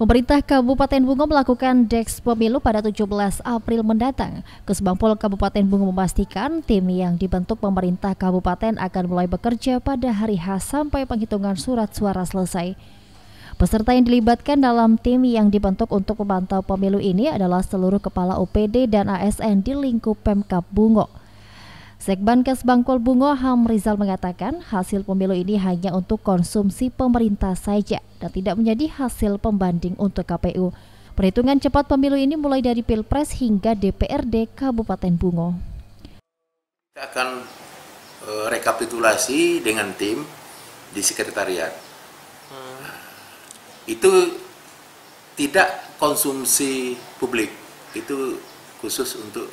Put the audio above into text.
Pemerintah Kabupaten Bungo melakukan Dex Pemilu pada 17 April mendatang. Kesbangpol Kabupaten Bungo memastikan tim yang dibentuk pemerintah kabupaten akan mulai bekerja pada hari H sampai penghitungan surat suara selesai. Peserta yang dilibatkan dalam tim yang dibentuk untuk memantau pemilu ini adalah seluruh kepala OPD dan ASN di lingkup Pemkap Bungo. Sekban Kes Bangkol Bungo Ham Rizal mengatakan hasil pemilu ini hanya untuk konsumsi pemerintah saja dan tidak menjadi hasil pembanding untuk KPU. Perhitungan cepat pemilu ini mulai dari Pilpres hingga DPRD Kabupaten Bungo. Kita akan eh, rekapitulasi dengan tim di sekretariat. Hmm. Itu tidak konsumsi publik, itu khusus untuk